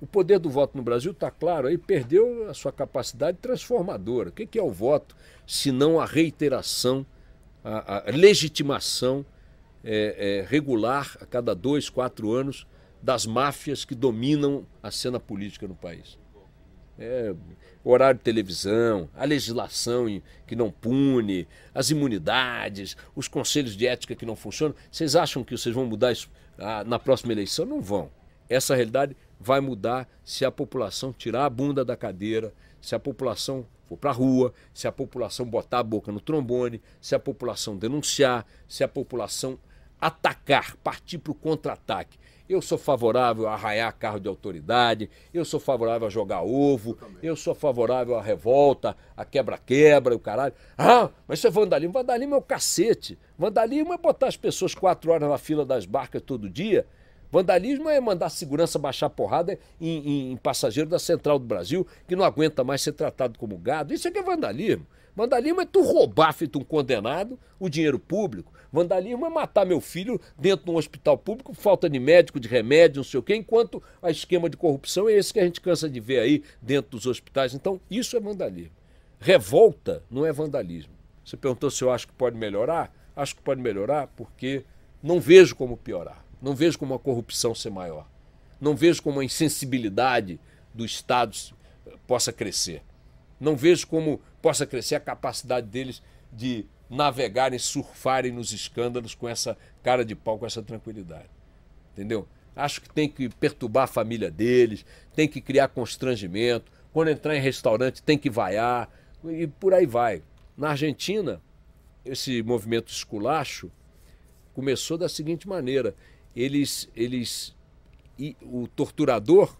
O poder do voto no Brasil, está claro, aí perdeu a sua capacidade transformadora. O que, é o voto, se não a reiteração, a, a legitimação é, é, regular a cada dois, quatro anos das máfias que dominam a cena política no país? É, horário de televisão, a legislação que não pune, as imunidades, os conselhos de ética que não funcionam. Vocês acham que vocês vão mudar isso ah, na próxima eleição? Não vão. Essa realidade vai mudar se a população tirar a bunda da cadeira, se a população for para a rua, se a população botar a boca no trombone, se a população denunciar, se a população atacar, partir para o contra-ataque. Eu sou favorável a arraiar carro de autoridade, eu sou favorável a jogar ovo, eu, eu sou favorável à revolta, a quebra-quebra, o caralho. Ah, mas isso é vandalismo. Vandalismo é o cacete. Vandalismo é botar as pessoas quatro horas na fila das barcas todo dia Vandalismo é mandar segurança baixar porrada em, em, em passageiro da Central do Brasil que não aguenta mais ser tratado como gado. Isso é que é vandalismo. Vandalismo é tu roubar, feito um condenado, o dinheiro público. Vandalismo é matar meu filho dentro de um hospital público, falta de médico, de remédio, não sei o quê, enquanto o esquema de corrupção é esse que a gente cansa de ver aí dentro dos hospitais. Então, isso é vandalismo. Revolta não é vandalismo. Você perguntou se eu acho que pode melhorar? Acho que pode melhorar porque não vejo como piorar. Não vejo como a corrupção ser maior. Não vejo como a insensibilidade do Estado possa crescer. Não vejo como possa crescer a capacidade deles de navegarem, surfarem nos escândalos com essa cara de pau, com essa tranquilidade. Entendeu? Acho que tem que perturbar a família deles, tem que criar constrangimento. Quando entrar em restaurante, tem que vaiar. E por aí vai. Na Argentina, esse movimento esculacho começou da seguinte maneira: eles, eles e o torturador,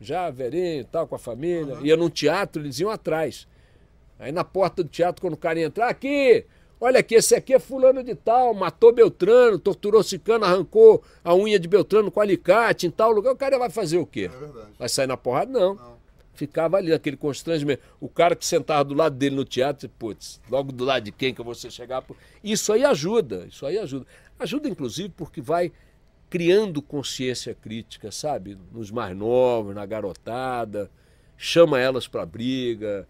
já verem e tal, com a família, uhum. ia num teatro, eles iam atrás. Aí na porta do teatro, quando o cara ia entrar, aqui, olha aqui, esse aqui é fulano de tal, matou Beltrano, torturou Cicano, arrancou a unha de Beltrano com alicate em tal lugar, o cara vai fazer o quê? É vai sair na porrada? Não. não. Ficava ali aquele constrangimento. O cara que sentava do lado dele no teatro, putz, logo do lado de quem que eu vou chegar? Isso aí ajuda, isso aí ajuda. Ajuda, inclusive, porque vai criando consciência crítica, sabe? Nos mais novos, na garotada, chama elas para briga,